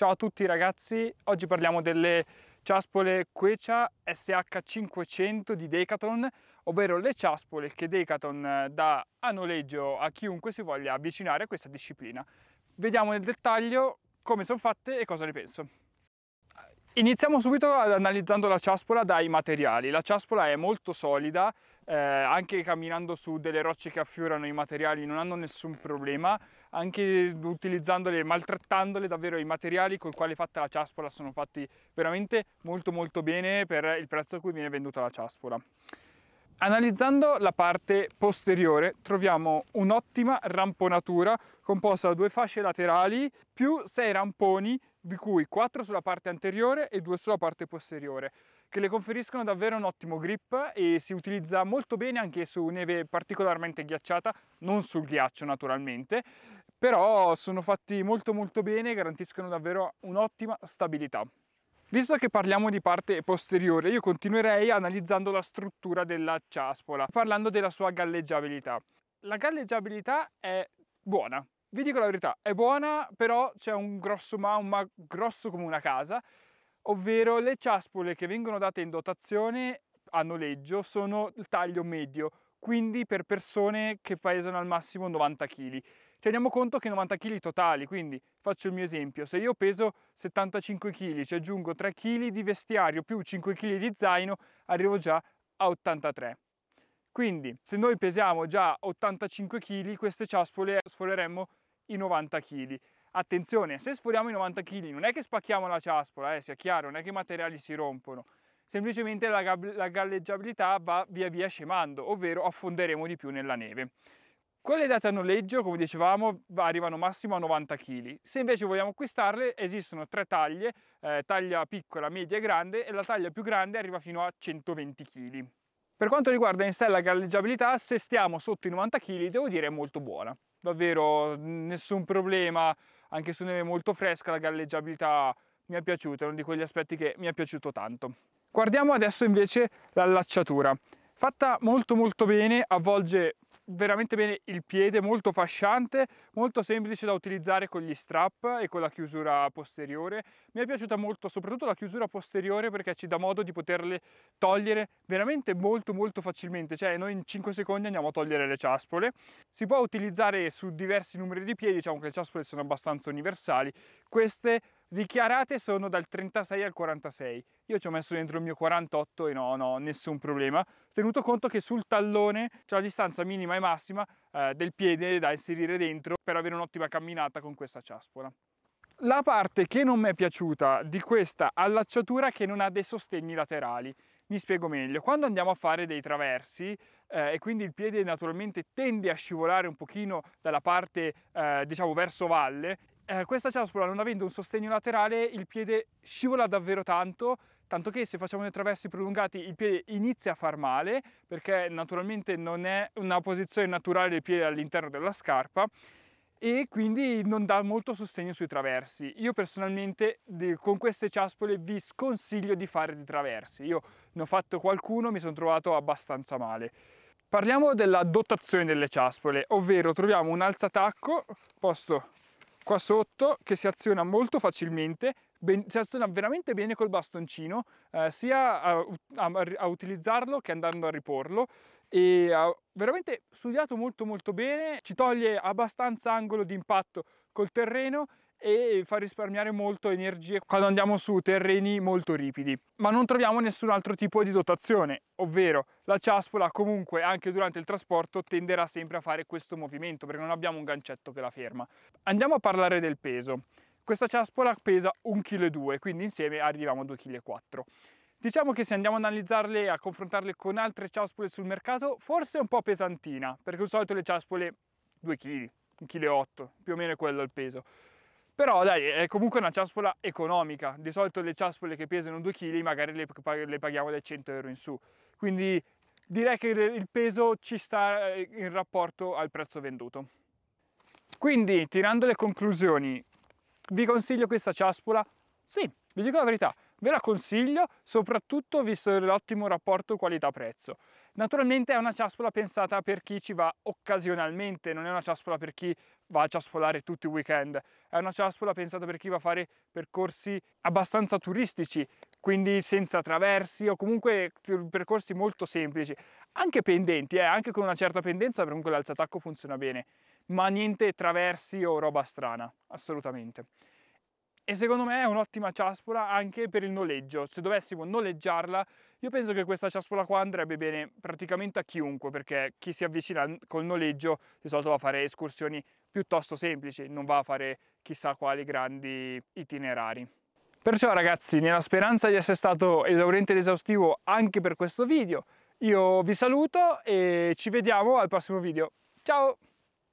Ciao a tutti ragazzi, oggi parliamo delle ciaspole Quecia SH500 di Decathlon, ovvero le ciaspole che Decathlon eh, dà a noleggio a chiunque si voglia avvicinare a questa disciplina. Vediamo nel dettaglio come sono fatte e cosa ne penso. Iniziamo subito analizzando la ciaspola dai materiali. La ciaspola è molto solida, eh, anche camminando su delle rocce che affiorano i materiali non hanno nessun problema, anche utilizzandole, maltrattandole davvero i materiali con i quali è fatta la ciaspola sono fatti veramente molto molto bene per il prezzo a cui viene venduta la ciaspola. Analizzando la parte posteriore troviamo un'ottima ramponatura composta da due fasce laterali più sei ramponi di cui 4 sulla parte anteriore e 2 sulla parte posteriore, che le conferiscono davvero un ottimo grip e si utilizza molto bene anche su neve particolarmente ghiacciata, non sul ghiaccio naturalmente, però sono fatti molto molto bene e garantiscono davvero un'ottima stabilità. Visto che parliamo di parte posteriore, io continuerei analizzando la struttura della ciaspola, parlando della sua galleggiabilità. La galleggiabilità è buona, vi dico la verità, è buona, però c'è un grosso ma, un ma grosso come una casa, ovvero le ciaspole che vengono date in dotazione a noleggio sono il taglio medio, quindi per persone che pesano al massimo 90 kg. Teniamo conto che 90 kg totali, quindi faccio il mio esempio, se io peso 75 kg, ci aggiungo 3 kg di vestiario più 5 kg di zaino, arrivo già a 83 quindi se noi pesiamo già 85 kg, queste ciaspole sforeremmo i 90 kg. Attenzione, se sforiamo i 90 kg non è che spacchiamo la ciaspola, eh, sia chiaro, non è che i materiali si rompono, semplicemente la, la galleggiabilità va via via scemando, ovvero affonderemo di più nella neve. Con le date a noleggio, come dicevamo, arrivano massimo a 90 kg. Se invece vogliamo acquistarle, esistono tre taglie, eh, taglia piccola, media e grande, e la taglia più grande arriva fino a 120 kg. Per quanto riguarda in sé la galleggiabilità, se stiamo sotto i 90 kg, devo dire è molto buona davvero nessun problema, anche se non è molto fresca la galleggiabilità mi è piaciuta, è uno di quegli aspetti che mi è piaciuto tanto. Guardiamo adesso invece l'allacciatura. Fatta molto molto bene, avvolge veramente bene il piede, molto fasciante, molto semplice da utilizzare con gli strap e con la chiusura posteriore. Mi è piaciuta molto soprattutto la chiusura posteriore perché ci dà modo di poterle togliere veramente molto molto facilmente, cioè noi in 5 secondi andiamo a togliere le ciaspole. Si può utilizzare su diversi numeri di piedi, diciamo che le ciaspole sono abbastanza universali. Queste dichiarate sono dal 36 al 46. Io ci ho messo dentro il mio 48 e no, no, nessun problema. Tenuto conto che sul tallone c'è la distanza minima e massima eh, del piede da inserire dentro per avere un'ottima camminata con questa ciaspola. La parte che non mi è piaciuta di questa allacciatura è che non ha dei sostegni laterali. Mi spiego meglio, quando andiamo a fare dei traversi eh, e quindi il piede naturalmente tende a scivolare un pochino dalla parte eh, diciamo verso valle, eh, questa ciaspora non avendo un sostegno laterale il piede scivola davvero tanto tanto che se facciamo dei traversi prolungati il piede inizia a far male perché naturalmente non è una posizione naturale del piede all'interno della scarpa e quindi non dà molto sostegno sui traversi. Io personalmente con queste ciaspole vi sconsiglio di fare dei traversi. Io ne ho fatto qualcuno, mi sono trovato abbastanza male. Parliamo della dotazione delle ciaspole, ovvero troviamo un alzatacco posto qua sotto che si aziona molto facilmente ben, si aziona veramente bene col bastoncino eh, sia a, a, a, utilizzarlo che andando a riporlo e ha veramente studiato molto molto bene ci toglie abbastanza angolo di impatto col terreno e fa risparmiare molto energie quando andiamo su terreni molto ripidi ma non troviamo nessun altro tipo di dotazione ovvero la ciaspola comunque anche durante il trasporto tenderà sempre a fare questo movimento perché non abbiamo un gancetto che la ferma andiamo a parlare del peso questa ciaspola pesa 1,2 kg quindi insieme arriviamo a 2,4 kg Diciamo che se andiamo ad analizzarle e a confrontarle con altre ciaspole sul mercato, forse è un po' pesantina, perché di solito le ciaspole 2 kg, 1,8 kg, più o meno è quello il peso però dai è comunque una ciaspola economica di solito le ciaspole che pesano 2 kg magari le, le paghiamo dai 100 euro in su quindi direi che il peso ci sta eh, in rapporto al prezzo venduto quindi tirando le conclusioni vi consiglio questa ciaspola sì vi dico la verità ve la consiglio soprattutto visto l'ottimo rapporto qualità prezzo Naturalmente è una ciaspola pensata per chi ci va occasionalmente, non è una ciaspola per chi va a ciaspolare tutti i weekend, è una ciaspola pensata per chi va a fare percorsi abbastanza turistici, quindi senza traversi o comunque percorsi molto semplici, anche pendenti, eh, anche con una certa pendenza, comunque l'alzatacco funziona bene, ma niente traversi o roba strana, assolutamente e secondo me è un'ottima ciaspola anche per il noleggio. Se dovessimo noleggiarla, io penso che questa ciaspola qua andrebbe bene praticamente a chiunque, perché chi si avvicina col noleggio di solito va a fare escursioni piuttosto semplici, non va a fare chissà quali grandi itinerari. Perciò ragazzi, nella speranza di essere stato esauriente ed esaustivo anche per questo video, io vi saluto e ci vediamo al prossimo video. Ciao!